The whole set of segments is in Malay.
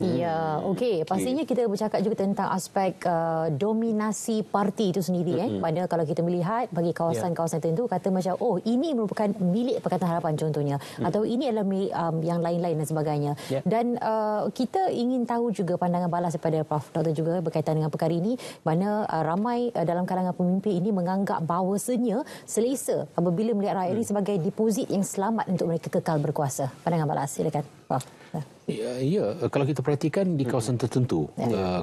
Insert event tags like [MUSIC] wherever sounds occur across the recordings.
Hmm. Ya, okey. Pastinya okay. kita bercakap juga tentang aspek uh, dominasi parti itu sendiri. Mm-hmm. Eh. Mana kalau kita melihat bagi ya. kawasan-kawasan tertentu, kata macam, oh ini merupakan milik Pakatan Harapan contohnya. Mm. Atau ini adalah milik um, yang lain-lain dan sebagainya. Yeah. Dan uh, kita ingin tahu juga pandangan balas daripada Prof. Dr. juga berkaitan dengan perkara ini. Mana uh, ramai uh, dalam kalangan pemimpin ini menganggap bahawasanya selesa apabila melihat rakyat ini hmm. sebagai deposit yang selamat untuk mereka kekal berkuasa. Pandangan balas, silakan. Ah. Ah. Ya, ya, kalau kita perhatikan di kawasan tertentu. Yeah. Uh,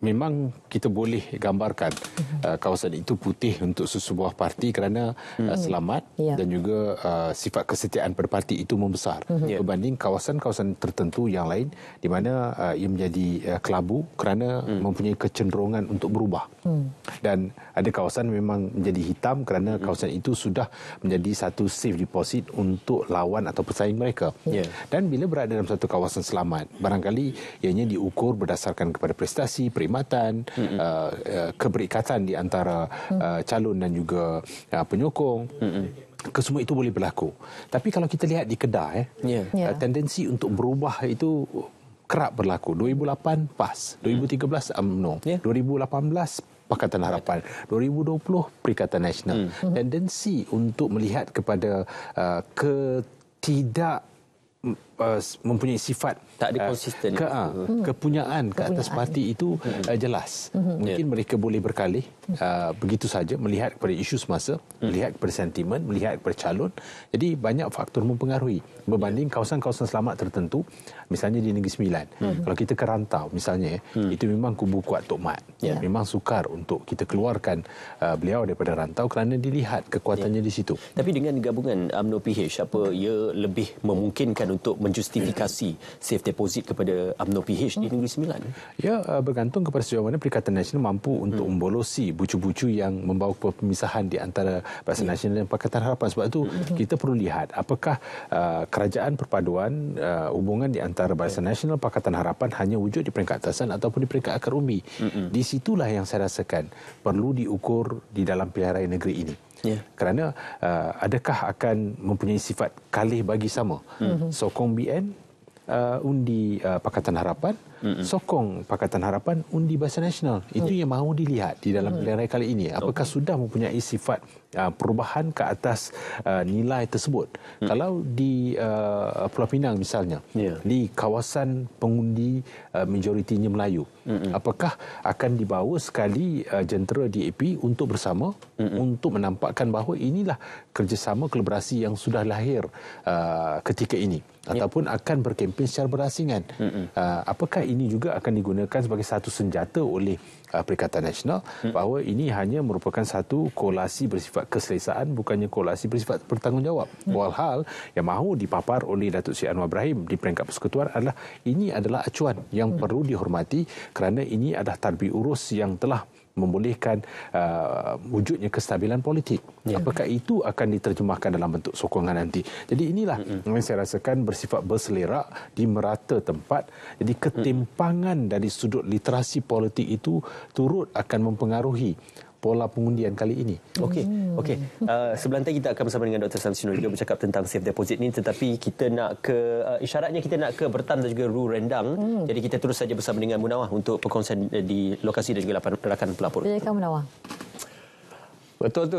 memang kita boleh gambarkan mhm. uh, kawasan itu putih untuk sesebuah parti kerana uh, mhm. selamat yeah. dan juga uh, sifat kesetiaan pada itu membesar mhm. yeah. berbanding kawasan-kawasan tertentu yang lain di mana uh, ia menjadi uh, kelabu kerana mm. mempunyai kecenderungan untuk berubah mm. dan ada kawasan memang menjadi hitam kerana hmm. kawasan itu sudah menjadi satu safe deposit untuk lawan atau pesaing mereka yeah. Ya. dan bila berada dalam satu kawasan selamat barangkali ianya diukur berdasarkan kepada prestasi perkhidmatan uh, uh, keberikatan di antara mm. uh, calon dan juga uh, penyokong Mm-mm. Kesemua itu boleh berlaku. Tapi kalau kita lihat di kedai, eh, yeah. Uh, yeah. tendensi untuk berubah itu kerap berlaku. 2008 PAS, 2013 mm. UMNO, um, yeah. 2018 Pakatan Harapan, 2020 Perikatan Nasional. Mm. Tendensi untuk melihat kepada uh, ketidak uh, mempunyai sifat tak ada uh, konsisten ke, uh, kepunyaan ke atas parti itu uh, hmm. Hmm. jelas hmm mungkin yeah. mereka boleh berkali uh, begitu saja melihat kepada isu semasa mm. melihat kepada sentimen melihat kepada calon jadi banyak faktor mempengaruhi berbanding ya. kawasan-kawasan selamat tertentu misalnya di negeri Sembilan mm. kalau kita ke rantau misalnya mm. itu memang kubu kuat Tok Mat yeah. memang sukar untuk kita keluarkan uh, beliau daripada rantau kerana dilihat kekuatannya yeah. di situ tapi dengan gabungan UMNO PH apa ia lebih memungkinkan untuk menjustifikasi safe deposit kepada UMNO PH di Negeri Sembilan? Ya, uh, bergantung kepada sejauh mana Perikatan Nasional mampu untuk hmm. membolosi bucu-bucu yang membawa pemisahan di antara Perikatan hmm. Nasional dan Pakatan Harapan. Sebab itu hmm. kita perlu lihat apakah uh, kerajaan perpaduan uh, hubungan di antara Perikatan hmm. Nasional dan Pakatan Harapan hanya wujud di peringkat atasan ataupun di peringkat akar umbi. Hmm. Di situlah yang saya rasakan perlu diukur di dalam pilihan negeri ini. Yeah. Kerana uh, adakah akan mempunyai sifat kalih bagi sama? Mm-hmm. So, BN, uh, undi uh, Pakatan Harapan, uh, mm-hmm. sokong Pakatan Harapan undi bahasa nasional. Itu yang mahu dilihat di dalam mm. pilihan kali ini. Apakah okay. sudah mempunyai sifat uh, perubahan ke atas uh, nilai tersebut? Mm. Kalau di uh, Pulau Pinang misalnya, yeah. di kawasan pengundi uh, majoritinya Melayu, mm-hmm. apakah akan dibawa sekali uh, jentera DAP untuk bersama mm-hmm. untuk menampakkan bahawa inilah kerjasama kolaborasi yang sudah lahir ketika ini? Ya. ataupun akan berkempen secara berasingan. Uh, apakah ini juga akan digunakan sebagai satu senjata oleh uh, Perikatan Nasional hmm. bahawa ini hanya merupakan satu kolasi bersifat keselesaan bukannya kolasi bersifat pertanggungjawab. Hmm. Walhal yang mahu dipapar oleh Datuk Seri Anwar Ibrahim di peringkat persekutuan adalah ini adalah acuan yang hmm. perlu dihormati kerana ini adalah tarbi urus yang telah membolehkan uh, wujudnya kestabilan politik. Ya. Apakah itu akan diterjemahkan dalam bentuk sokongan nanti? Jadi inilah mm-hmm. yang saya rasakan bersifat berselera di merata tempat. Jadi ketimpangan mm-hmm. dari sudut literasi politik itu turut akan mempengaruhi pola pengundian kali ini. Okey, hmm. okey. [LAUGHS] Uh, sebelum nanti kita akan bersama dengan Dr. Samsino juga bercakap tentang safe deposit ni tetapi kita nak ke uh, isyaratnya kita nak ke bertan dan juga Ru Rendang. Hmm. Jadi kita terus saja bersama dengan Munawah untuk perkongsian uh, di lokasi dan juga rakan pelapor. Ya, kan Munawah. Betul tu.